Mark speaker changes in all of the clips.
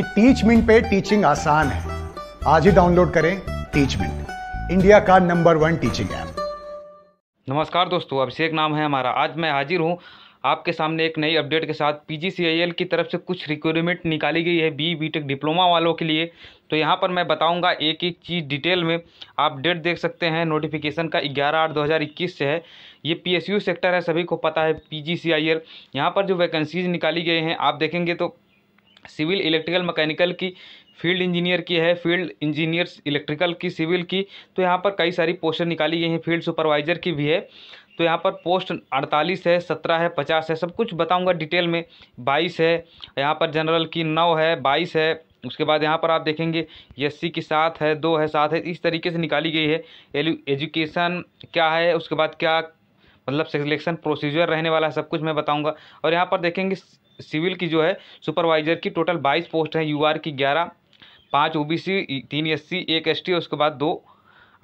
Speaker 1: कि teach mint पे teaching आसान है आज ही डाउनलोड करें टीच मिंट इंडिया का नंबर वन टीचिंग ऐप
Speaker 2: नमस्कार दोस्तों अभिषेक नाम है हमारा आज मैं हाजिर हूँ आपके सामने एक नई अपडेट के साथ पी की तरफ से कुछ रिक्वायरमेंट निकाली गई है बी बीटेक डिप्लोमा वालों के लिए तो यहाँ पर मैं बताऊँगा एक एक चीज़ डिटेल में आप डेट देख सकते हैं नोटिफिकेशन का 11 आठ 2021 से है ये पीएसयू सेक्टर है सभी को पता है पी पीजीसीआईएल यहाँ पर जो वैकेंसीज निकाली गई हैं आप देखेंगे तो सिविल इलेक्ट्रिकल मैकेनिकल की फील्ड इंजीनियर की है फील्ड इंजीनियर इलेक्ट्रिकल की सिविल की तो यहाँ पर कई सारी पोस्टें निकाली गई हैं फील्ड सुपरवाइज़र की भी है तो यहाँ पर पोस्ट अड़तालीस है सत्रह है पचास है सब कुछ बताऊँगा डिटेल में बाईस है यहाँ पर जनरल की नौ है बाईस है उसके बाद यहाँ पर आप देखेंगे एस की सात है दो है सात है इस तरीके से निकाली गई है एजुकेशन क्या है उसके बाद क्या मतलब सिलेक्शन प्रोसीजर रहने वाला है सब कुछ मैं बताऊँगा और यहाँ पर देखेंगे सिविल की जो है सुपरवाइजर की टोटल बाईस पोस्ट हैं यूआर की ग्यारह पाँच ओ सी तीन एस सी एक एस और उसके बाद दो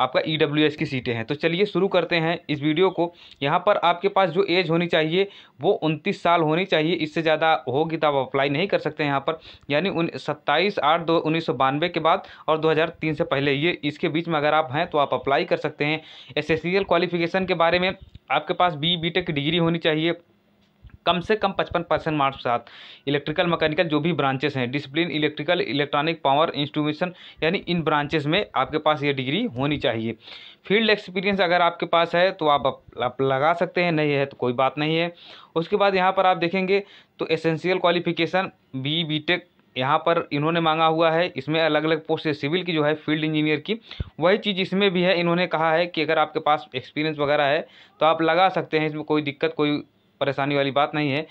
Speaker 2: आपका ई e की सीटें हैं तो चलिए शुरू करते हैं इस वीडियो को यहाँ पर आपके पास जो एज होनी चाहिए वो उनतीस साल होनी चाहिए इससे ज़्यादा होगी तो आप अप्लाई नहीं कर सकते हैं यहाँ पर यानी उन सत्ताईस आठ दो उन्नीस सौ बानवे के बाद और 2003 से पहले ये इसके बीच में अगर आप हैं तो आप अप्लाई कर सकते हैं एस एल क्वालिफिकेशन के बारे में आपके पास बी बी की डिग्री होनी चाहिए कम से कम पचपन परसेंट मार्क्स के साथ इलेक्ट्रिकल मैकेनिकल जो भी ब्रांचेस हैं discipline electrical electronic power instrumentation यानी इन ब्रांचेस में आपके पास ये डिग्री होनी चाहिए फील्ड एक्सपीरियंस अगर आपके पास है तो आप, आप लगा सकते हैं नहीं है तो कोई बात नहीं है उसके बाद यहाँ पर आप देखेंगे तो essential qualification B B tech यहाँ पर इन्होंने मांगा हुआ है इसमें अलग अलग पोस्ट है सिविल की जो है फील्ड इंजीनियर की वही चीज़ इसमें भी है इन्होंने कहा है कि अगर आपके पास एक्सपीरियंस वगैरह है तो आप लगा सकते हैं इसमें कोई दिक्कत कोई परेशानी वाली बात नहीं है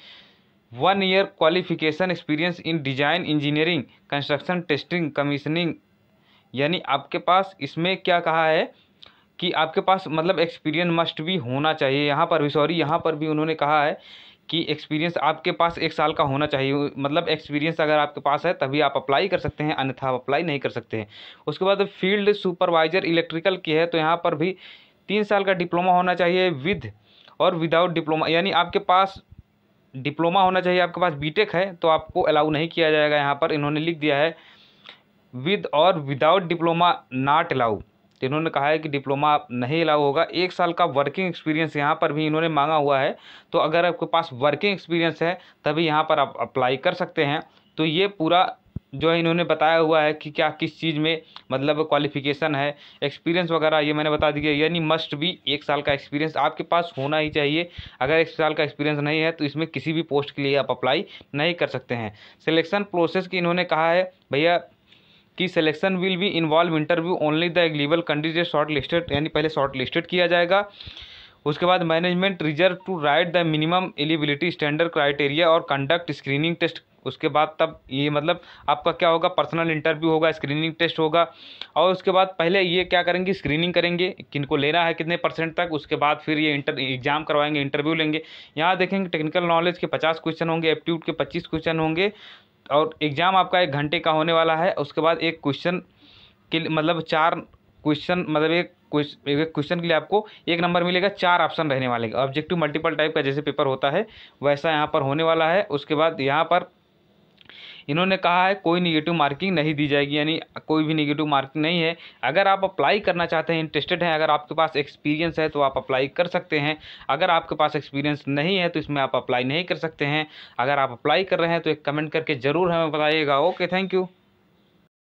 Speaker 2: one year qualification experience in design engineering construction testing commissioning यानी आपके पास इसमें क्या कहा है कि आपके पास मतलब एक्सपीरियंस मस्ट भी होना चाहिए यहाँ पर भी सॉरी यहाँ पर भी उन्होंने कहा है कि एक्सपीरियंस आपके पास एक साल का होना चाहिए मतलब एक्सपीरियंस अगर आपके पास है तभी आप अप्लाई कर सकते हैं अन्यथा आप अप्लाई नहीं कर सकते हैं उसके बाद फील्ड सुपरवाइज़र इलेक्ट्रिकल की है तो यहाँ पर भी तीन साल का डिप्लोमा होना चाहिए विद और विदाउट डिप्लोमा यानी आपके पास डिप्लोमा होना चाहिए आपके पास बीटेक है तो आपको अलाउ नहीं किया जाएगा यहाँ पर इन्होंने लिख दिया है विद और विदाउट डिप्लोमा नॉट अलाउ तो इन्होंने कहा है कि डिप्लोमा नहीं अलाउ होगा एक साल का वर्किंग एक्सपीरियंस यहाँ पर भी इन्होंने मांगा हुआ है तो अगर आपके पास वर्किंग एक्सपीरियंस है तभी यहाँ पर आप अप्लाई कर सकते हैं तो ये पूरा जो है इन्होंने बताया हुआ है कि क्या किस चीज़ में मतलब क्वालिफिकेशन है एक्सपीरियंस वगैरह ये मैंने बता दिया यानी मस्ट भी एक साल का एक्सपीरियंस आपके पास होना ही चाहिए अगर एक साल का एक्सपीरियंस नहीं है तो इसमें किसी भी पोस्ट के लिए आप अप्लाई नहीं कर सकते हैं सिलेक्शन प्रोसेस की इन्होंने कहा है भैया कि selection will be involve interview only the eligible candidate short listed यानी पहले शॉर्ट लिस्टेड किया जाएगा उसके बाद management reserve to right the minimum eligibility standard criteria और कंडक्ट स्क्रीनिंग टेस्ट उसके बाद तब ये मतलब आपका क्या होगा पर्सनल इंटरव्यू होगा स्क्रीनिंग टेस्ट होगा और उसके बाद पहले ये क्या करेंगे स्क्रीनिंग करेंगे किनको लेना है कितने परसेंट तक उसके बाद फिर ये इंटर एग्जाम करवाएंगे इंटरव्यू लेंगे यहाँ देखेंगे टेक्निकल नॉलेज के पचास क्वेश्चन होंगे एप्टीट्यूड के पच्चीस क्वेश्चन होंगे और एग्ज़ाम आपका एक घंटे का होने वाला है उसके बाद एक क्वेश्चन के मतलब चार क्वेश्चन मतलब एक क्वेश्चन के लिए आपको एक नंबर मिलेगा चार ऑप्शन रहने वाले ऑब्जेक्टिव मल्टीपल टाइप का जैसे पेपर होता है वैसा यहाँ पर होने वाला है उसके बाद यहाँ पर इन्होंने कहा है कोई निगेटिव मार्किंग नहीं दी जाएगी यानी कोई भी निगेटिव मार्किंग नहीं है अगर आप अप्लाई करना चाहते हैं इंटरेस्टेड हैं अगर आपके पास एक्सपीरियंस है तो आप अप्लाई कर सकते हैं अगर आपके पास एक्सपीरियंस नहीं है तो इसमें आप अप्लाई नहीं कर सकते हैं अगर आप अप्लाई कर रहे हैं तो एक कमेंट करके ज़रूर हमें बताइएगा ओके थैंक यू